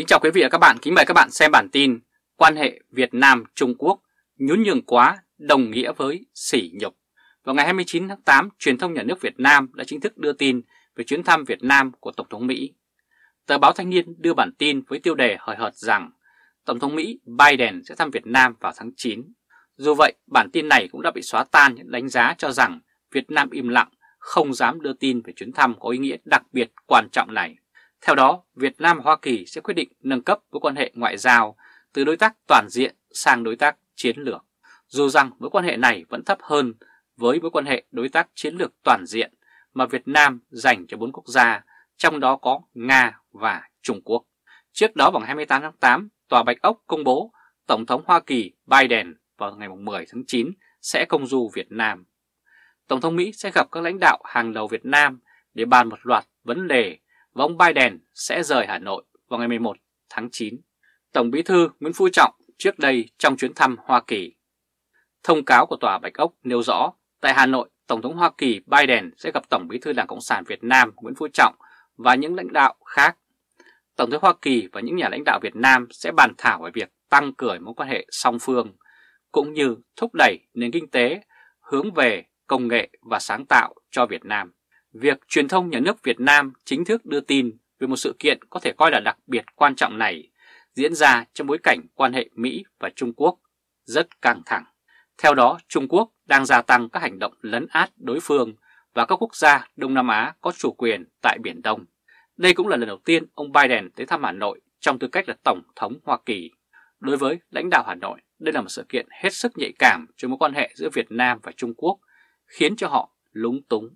Kính chào quý vị và các bạn, kính mời các bạn xem bản tin Quan hệ Việt Nam-Trung Quốc nhún nhường quá đồng nghĩa với sỉ nhục. Vào ngày 29 tháng 8, truyền thông nhà nước Việt Nam đã chính thức đưa tin về chuyến thăm Việt Nam của Tổng thống Mỹ. Tờ báo Thanh niên đưa bản tin với tiêu đề hời hợt rằng Tổng thống Mỹ Biden sẽ thăm Việt Nam vào tháng 9. Dù vậy, bản tin này cũng đã bị xóa tan những đánh giá cho rằng Việt Nam im lặng, không dám đưa tin về chuyến thăm có ý nghĩa đặc biệt quan trọng này. Theo đó, Việt Nam-Hoa Kỳ sẽ quyết định nâng cấp mối quan hệ ngoại giao từ đối tác toàn diện sang đối tác chiến lược. Dù rằng mối quan hệ này vẫn thấp hơn với mối quan hệ đối tác chiến lược toàn diện mà Việt Nam dành cho bốn quốc gia, trong đó có Nga và Trung Quốc. Trước đó vào ngày 28 tháng 8, Tòa Bạch Ốc công bố Tổng thống Hoa Kỳ Biden vào ngày 10 tháng 9 sẽ công du Việt Nam. Tổng thống Mỹ sẽ gặp các lãnh đạo hàng đầu Việt Nam để bàn một loạt vấn đề và ông Biden sẽ rời Hà Nội vào ngày 11 tháng 9. Tổng bí thư Nguyễn Phú Trọng trước đây trong chuyến thăm Hoa Kỳ. Thông cáo của Tòa Bạch Ốc nêu rõ, tại Hà Nội, Tổng thống Hoa Kỳ Biden sẽ gặp Tổng bí thư Đảng Cộng sản Việt Nam Nguyễn Phú Trọng và những lãnh đạo khác. Tổng thống Hoa Kỳ và những nhà lãnh đạo Việt Nam sẽ bàn thảo về việc tăng cường mối quan hệ song phương, cũng như thúc đẩy nền kinh tế hướng về công nghệ và sáng tạo cho Việt Nam. Việc truyền thông nhà nước Việt Nam chính thức đưa tin về một sự kiện có thể coi là đặc biệt quan trọng này diễn ra trong bối cảnh quan hệ Mỹ và Trung Quốc rất căng thẳng. Theo đó, Trung Quốc đang gia tăng các hành động lấn át đối phương và các quốc gia Đông Nam Á có chủ quyền tại Biển Đông. Đây cũng là lần đầu tiên ông Biden tới thăm Hà Nội trong tư cách là Tổng thống Hoa Kỳ. Đối với lãnh đạo Hà Nội, đây là một sự kiện hết sức nhạy cảm cho mối quan hệ giữa Việt Nam và Trung Quốc, khiến cho họ lúng túng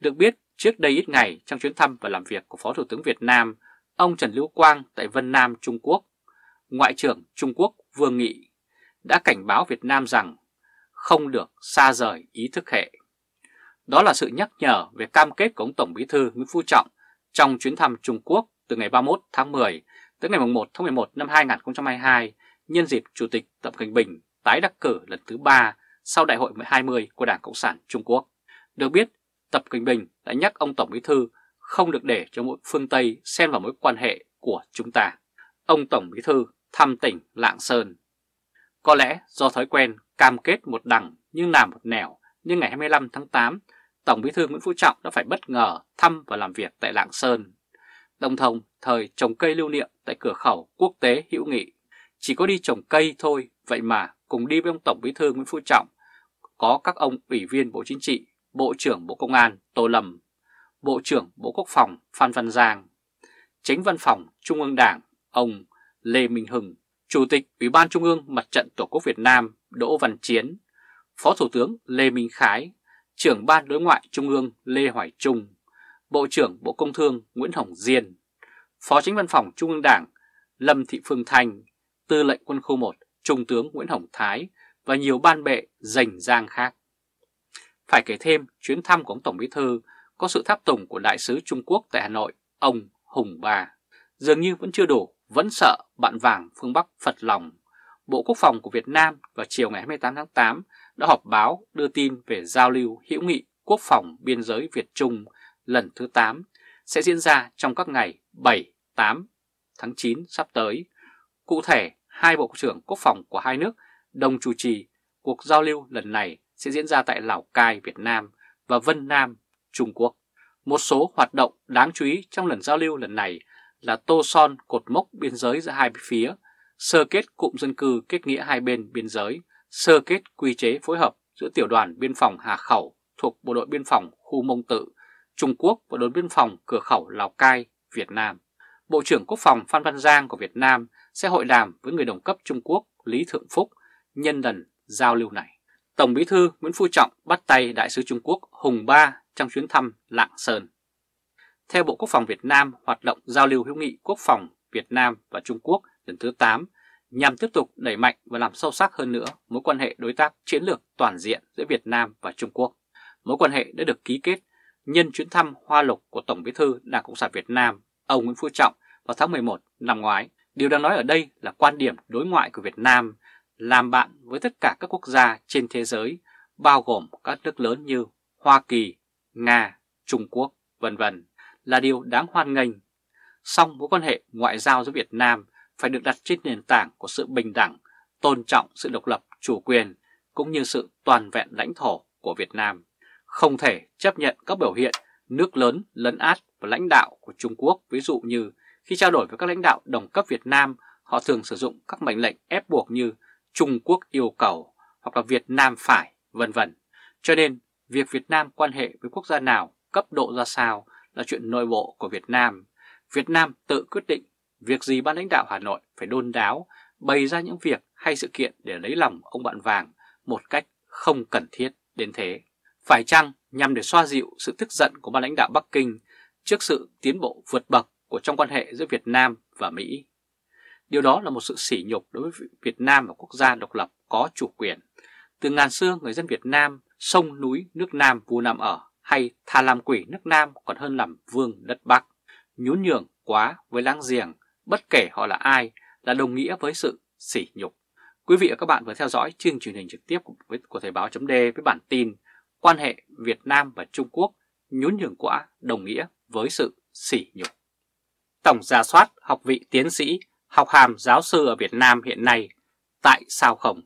được biết, trước đây ít ngày trong chuyến thăm và làm việc của Phó Thủ tướng Việt Nam, ông Trần Lưu Quang tại Vân Nam, Trung Quốc, Ngoại trưởng Trung Quốc Vương Nghị đã cảnh báo Việt Nam rằng không được xa rời ý thức hệ. Đó là sự nhắc nhở về cam kết của ông Tổng Bí thư Nguyễn Phú Trọng trong chuyến thăm Trung Quốc từ ngày 31 tháng 10 tới ngày 1 tháng 11 năm 2022 nhân dịp Chủ tịch Tập Cận Bình tái đắc cử lần thứ ba sau Đại hội 20 của Đảng Cộng sản Trung Quốc. Được biết, Tập Kinh Bình đã nhắc ông Tổng Bí Thư không được để cho mỗi phương Tây xen vào mối quan hệ của chúng ta. Ông Tổng Bí Thư thăm tỉnh Lạng Sơn. Có lẽ do thói quen cam kết một đằng nhưng làm một nẻo, nhưng ngày 25 tháng 8, Tổng Bí Thư Nguyễn Phú Trọng đã phải bất ngờ thăm và làm việc tại Lạng Sơn. Đồng thông thời trồng cây lưu niệm tại cửa khẩu quốc tế hữu nghị. Chỉ có đi trồng cây thôi, vậy mà cùng đi với ông Tổng Bí Thư Nguyễn Phú Trọng có các ông ủy viên Bộ Chính trị Bộ trưởng Bộ Công an Tô Lâm, Bộ trưởng Bộ Quốc phòng Phan Văn Giang, Chánh Văn phòng Trung ương Đảng ông Lê Minh Hưng, Chủ tịch Ủy ban Trung ương Mặt trận Tổ quốc Việt Nam Đỗ Văn Chiến, Phó Thủ tướng Lê Minh Khái, trưởng Ban Đối ngoại Trung ương Lê Hoài Trung, Bộ trưởng Bộ Công Thương Nguyễn Hồng Diên, Phó Chánh Văn phòng Trung ương Đảng Lâm Thị Phương Thanh, Tư lệnh Quân khu 1 Trung tướng Nguyễn Hồng Thái và nhiều ban bệ rành giang khác. Phải kể thêm, chuyến thăm của ông Tổng Bí Thư có sự tháp tùng của Đại sứ Trung Quốc tại Hà Nội, ông Hùng Ba. Dường như vẫn chưa đủ, vẫn sợ bạn vàng phương Bắc phật lòng. Bộ Quốc phòng của Việt Nam vào chiều ngày 28 tháng 8 đã họp báo đưa tin về giao lưu hữu nghị quốc phòng biên giới Việt-Trung lần thứ 8 sẽ diễn ra trong các ngày 7, 8 tháng 9 sắp tới. Cụ thể, hai bộ trưởng quốc phòng của hai nước đồng chủ trì cuộc giao lưu lần này sẽ diễn ra tại Lào Cai, Việt Nam và Vân Nam, Trung Quốc. Một số hoạt động đáng chú ý trong lần giao lưu lần này là tô son cột mốc biên giới giữa hai phía, sơ kết cụm dân cư kết nghĩa hai bên biên giới, sơ kết quy chế phối hợp giữa tiểu đoàn biên phòng Hà Khẩu thuộc Bộ đội Biên phòng Khu Mông Tự, Trung Quốc và đồn biên phòng cửa khẩu Lào Cai, Việt Nam. Bộ trưởng Quốc phòng Phan Văn Giang của Việt Nam sẽ hội đàm với người đồng cấp Trung Quốc Lý Thượng Phúc nhân lần giao lưu này. Tổng bí thư Nguyễn Phú Trọng bắt tay Đại sứ Trung Quốc Hùng Ba trong chuyến thăm Lạng Sơn. Theo Bộ Quốc phòng Việt Nam, hoạt động giao lưu hữu nghị quốc phòng Việt Nam và Trung Quốc lần thứ 8 nhằm tiếp tục đẩy mạnh và làm sâu sắc hơn nữa mối quan hệ đối tác chiến lược toàn diện giữa Việt Nam và Trung Quốc. Mối quan hệ đã được ký kết nhân chuyến thăm hoa lục của Tổng bí thư Đảng Cộng sản Việt Nam, ông Nguyễn Phú Trọng vào tháng 11 năm ngoái. Điều đang nói ở đây là quan điểm đối ngoại của Việt Nam làm bạn với tất cả các quốc gia trên thế giới, bao gồm các nước lớn như Hoa Kỳ, Nga, Trung Quốc, vân vân là điều đáng hoan nghênh. Song mối quan hệ ngoại giao giữa Việt Nam phải được đặt trên nền tảng của sự bình đẳng, tôn trọng sự độc lập, chủ quyền cũng như sự toàn vẹn lãnh thổ của Việt Nam, không thể chấp nhận các biểu hiện nước lớn lấn át và lãnh đạo của Trung Quốc, ví dụ như khi trao đổi với các lãnh đạo đồng cấp Việt Nam, họ thường sử dụng các mệnh lệnh ép buộc như Trung Quốc yêu cầu hoặc là Việt Nam phải, vân vân. Cho nên, việc Việt Nam quan hệ với quốc gia nào, cấp độ ra sao là chuyện nội bộ của Việt Nam. Việt Nam tự quyết định việc gì ban lãnh đạo Hà Nội phải đôn đáo, bày ra những việc hay sự kiện để lấy lòng ông bạn vàng một cách không cần thiết đến thế. Phải chăng nhằm để xoa dịu sự tức giận của ban lãnh đạo Bắc Kinh trước sự tiến bộ vượt bậc của trong quan hệ giữa Việt Nam và Mỹ Điều đó là một sự sỉ nhục đối với Việt Nam và quốc gia độc lập có chủ quyền. Từ ngàn xưa người dân Việt Nam, sông núi nước Nam vua Nam ở hay thà làm quỷ nước Nam còn hơn làm vương đất Bắc. Nhún nhường quá với láng giềng, bất kể họ là ai, là đồng nghĩa với sự sỉ nhục. Quý vị và các bạn vừa theo dõi chương truyền hình trực tiếp của, của Thời báo chấm với bản tin Quan hệ Việt Nam và Trung Quốc nhún nhường quá đồng nghĩa với sự sỉ nhục. Tổng giả soát học vị tiến sĩ học hàm giáo sư ở Việt Nam hiện nay, tại sao không?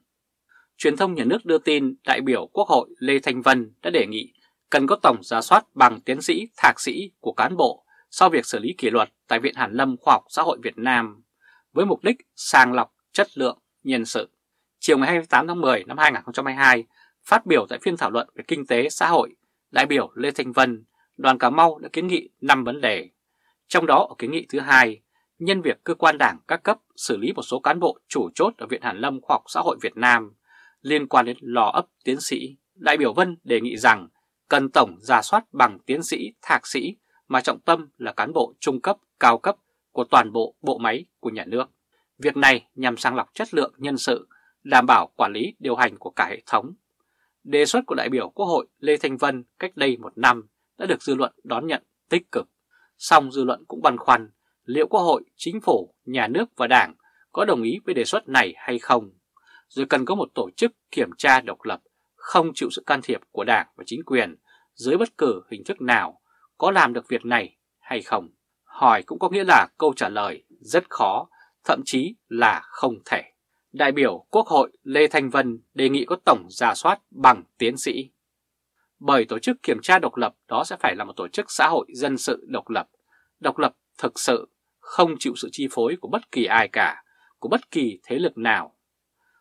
Truyền thông nhà nước đưa tin đại biểu Quốc hội Lê Thanh Vân đã đề nghị cần có tổng giả soát bằng tiến sĩ, thạc sĩ của cán bộ sau việc xử lý kỷ luật tại Viện Hàn Lâm Khoa học Xã hội Việt Nam với mục đích sàng lọc chất lượng nhân sự. Chiều ngày 28 tháng 10 năm 2022, phát biểu tại phiên thảo luận về kinh tế xã hội, đại biểu Lê Thanh Vân, đoàn Cà Mau đã kiến nghị 5 vấn đề. Trong đó, ở kiến nghị thứ hai nhân việc cơ quan đảng các cấp xử lý một số cán bộ chủ chốt ở Viện Hàn Lâm Khoa học Xã hội Việt Nam liên quan đến lò ấp tiến sĩ, đại biểu Vân đề nghị rằng cần tổng giả soát bằng tiến sĩ, thạc sĩ mà trọng tâm là cán bộ trung cấp, cao cấp của toàn bộ bộ máy của nhà nước. Việc này nhằm sàng lọc chất lượng nhân sự, đảm bảo quản lý điều hành của cả hệ thống. Đề xuất của đại biểu Quốc hội Lê Thanh Vân cách đây một năm đã được dư luận đón nhận tích cực. Song dư luận cũng băn khoăn liệu Quốc hội, Chính phủ, Nhà nước và Đảng có đồng ý với đề xuất này hay không, rồi cần có một tổ chức kiểm tra độc lập, không chịu sự can thiệp của Đảng và chính quyền dưới bất cứ hình thức nào có làm được việc này hay không. Hỏi cũng có nghĩa là câu trả lời rất khó, thậm chí là không thể. Đại biểu Quốc hội Lê Thanh Vân đề nghị có tổng giả soát bằng tiến sĩ. Bởi tổ chức kiểm tra độc lập đó sẽ phải là một tổ chức xã hội dân sự độc lập, độc lập thực sự không chịu sự chi phối của bất kỳ ai cả, của bất kỳ thế lực nào.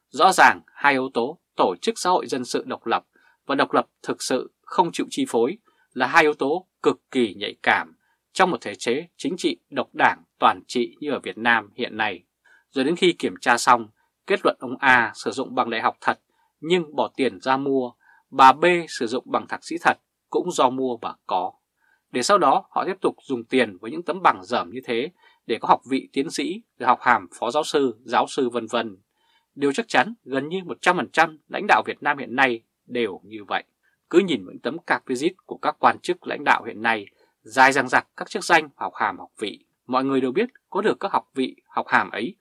Rõ ràng hai yếu tố tổ chức xã hội dân sự độc lập và độc lập thực sự không chịu chi phối là hai yếu tố cực kỳ nhạy cảm trong một thể chế chính trị độc đảng toàn trị như ở Việt Nam hiện nay. Rồi đến khi kiểm tra xong, kết luận ông A sử dụng bằng đại học thật nhưng bỏ tiền ra mua, bà B sử dụng bằng thạc sĩ thật cũng do mua và có để sau đó họ tiếp tục dùng tiền với những tấm bằng dởm như thế để có học vị tiến sĩ, rồi học hàm phó giáo sư, giáo sư vân vân. Điều chắc chắn gần như 100% lãnh đạo Việt Nam hiện nay đều như vậy. Cứ nhìn những tấm cạc visit của các quan chức lãnh đạo hiện nay, dài dằng dặc các chức danh học hàm học vị. Mọi người đều biết có được các học vị, học hàm ấy,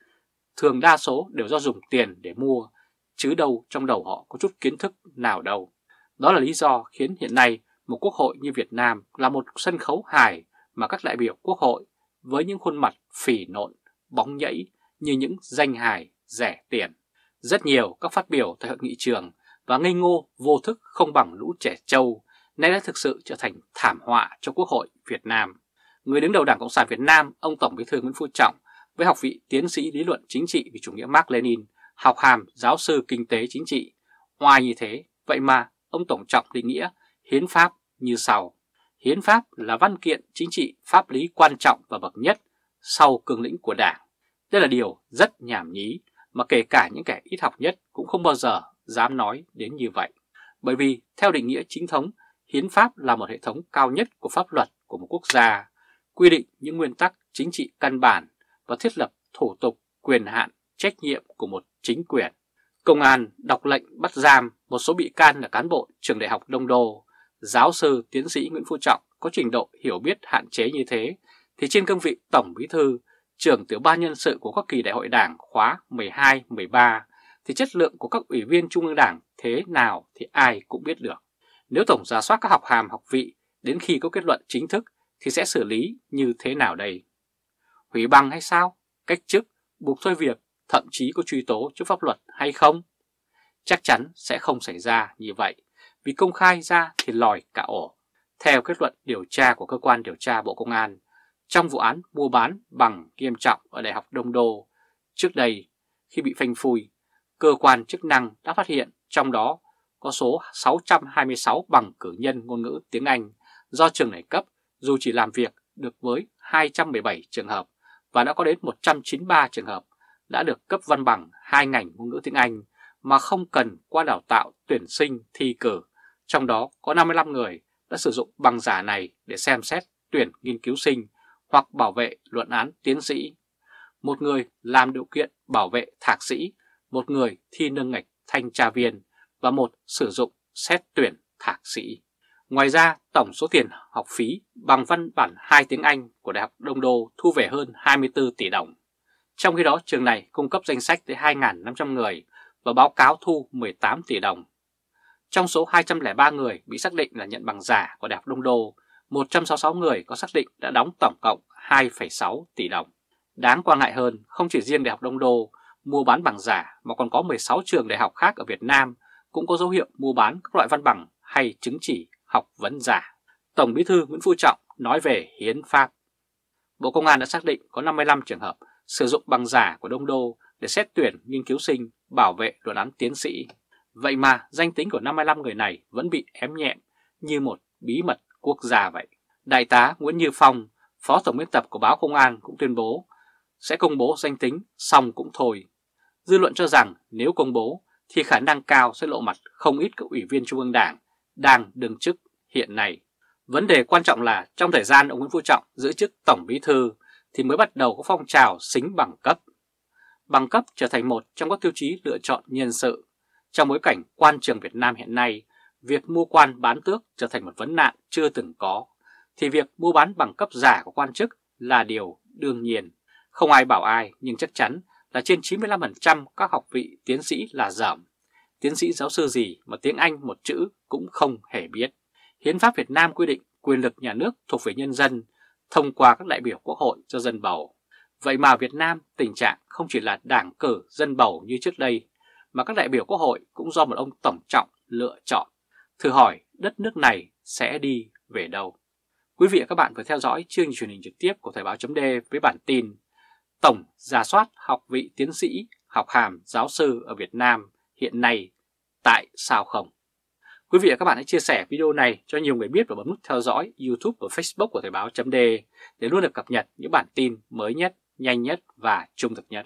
thường đa số đều do dùng tiền để mua, chứ đâu trong đầu họ có chút kiến thức nào đâu. Đó là lý do khiến hiện nay một quốc hội như Việt Nam là một sân khấu hài mà các đại biểu quốc hội với những khuôn mặt phỉ nộn, bóng nhẫy như những danh hài rẻ tiền. Rất nhiều các phát biểu tại hội nghị trường và ngây ngô vô thức không bằng lũ trẻ trâu nay đã thực sự trở thành thảm họa cho Quốc hội Việt Nam. Người đứng đầu Đảng Cộng sản Việt Nam, ông Tổng Bí thư Nguyễn Phú Trọng với học vị tiến sĩ lý luận chính trị về chủ nghĩa Mark Lenin, học hàm giáo sư kinh tế chính trị. Ngoài như thế, vậy mà ông Tổng Trọng định nghĩa hiến pháp như sau. Hiến pháp là văn kiện chính trị pháp lý quan trọng và bậc nhất sau cương lĩnh của Đảng. Đây là điều rất nhảm nhí mà kể cả những kẻ ít học nhất cũng không bao giờ dám nói đến như vậy. Bởi vì theo định nghĩa chính thống, hiến pháp là một hệ thống cao nhất của pháp luật của một quốc gia, quy định những nguyên tắc chính trị căn bản và thiết lập thủ tục, quyền hạn, trách nhiệm của một chính quyền. Công an đọc lệnh bắt giam một số bị can là cán bộ trường đại học Đông Đô, giáo sư tiến sĩ Nguyễn Phú Trọng có trình độ hiểu biết hạn chế như thế, thì trên cương vị Tổng Bí Thư, trưởng tiểu ban nhân sự của các kỳ đại hội đảng khóa 12-13, thì chất lượng của các ủy viên Trung ương Đảng thế nào thì ai cũng biết được. Nếu Tổng ra soát các học hàm học vị đến khi có kết luận chính thức thì sẽ xử lý như thế nào đây? Hủy băng hay sao? Cách chức, buộc thôi việc, thậm chí có truy tố trước pháp luật hay không? Chắc chắn sẽ không xảy ra như vậy vì công khai ra thì lòi cả ổ. Theo kết luận điều tra của cơ quan điều tra Bộ Công an, trong vụ án mua bán bằng nghiêm trọng ở Đại học Đông Đô, trước đây khi bị phanh phui, cơ quan chức năng đã phát hiện trong đó có số 626 bằng cử nhân ngôn ngữ tiếng Anh do trường này cấp dù chỉ làm việc được với 217 trường hợp và đã có đến 193 trường hợp đã được cấp văn bằng hai ngành ngôn ngữ tiếng Anh mà không cần qua đào tạo tuyển sinh thi cử trong đó có 55 người đã sử dụng bằng giả này để xem xét tuyển nghiên cứu sinh hoặc bảo vệ luận án tiến sĩ. Một người làm điều kiện bảo vệ thạc sĩ, một người thi nâng ngạch thanh tra viên và một sử dụng xét tuyển thạc sĩ. Ngoài ra, tổng số tiền học phí bằng văn bản 2 tiếng Anh của Đại học Đông Đô thu về hơn 24 tỷ đồng. Trong khi đó, trường này cung cấp danh sách tới 2.500 người và báo cáo thu 18 tỷ đồng trong số 203 người bị xác định là nhận bằng giả của Đại học Đông Đô, 166 người có xác định đã đóng tổng cộng 2,6 tỷ đồng. Đáng quan ngại hơn, không chỉ riêng Đại học Đông Đô mua bán bằng giả mà còn có 16 trường đại học khác ở Việt Nam cũng có dấu hiệu mua bán các loại văn bằng hay chứng chỉ học vấn giả. Tổng bí thư Nguyễn Phú Trọng nói về hiến pháp. Bộ Công an đã xác định có 55 trường hợp sử dụng bằng giả của Đông Đô để xét tuyển nghiên cứu sinh bảo vệ luận án tiến sĩ Vậy mà danh tính của 55 người này vẫn bị ém nhẹm như một bí mật quốc gia vậy. Đại tá Nguyễn Như Phong, Phó Tổng biên tập của báo Công an cũng tuyên bố sẽ công bố danh tính xong cũng thôi. Dư luận cho rằng nếu công bố thì khả năng cao sẽ lộ mặt không ít các ủy viên Trung ương Đảng đang đương chức hiện nay. Vấn đề quan trọng là trong thời gian ông Nguyễn Phú Trọng giữ chức Tổng Bí Thư thì mới bắt đầu có phong trào xính bằng cấp. Bằng cấp trở thành một trong các tiêu chí lựa chọn nhân sự trong bối cảnh quan trường Việt Nam hiện nay, việc mua quan bán tước trở thành một vấn nạn chưa từng có, thì việc mua bán bằng cấp giả của quan chức là điều đương nhiên. Không ai bảo ai nhưng chắc chắn là trên 95% các học vị tiến sĩ là giảm. Tiến sĩ giáo sư gì mà tiếng Anh một chữ cũng không hề biết. Hiến pháp Việt Nam quy định quyền lực nhà nước thuộc về nhân dân thông qua các đại biểu quốc hội cho dân bầu. Vậy mà Việt Nam tình trạng không chỉ là đảng cử dân bầu như trước đây mà các đại biểu quốc hội cũng do một ông Tổng Trọng lựa chọn. Thử hỏi đất nước này sẽ đi về đâu? Quý vị và các bạn vừa theo dõi chương trình truyền hình trực tiếp của Thời báo chấm với bản tin Tổng giả soát học vị tiến sĩ, học hàm giáo sư ở Việt Nam hiện nay tại sao không? Quý vị và các bạn hãy chia sẻ video này cho nhiều người biết và bấm nút theo dõi YouTube và Facebook của Thời báo .de để luôn được cập nhật những bản tin mới nhất, nhanh nhất và trung thực nhất.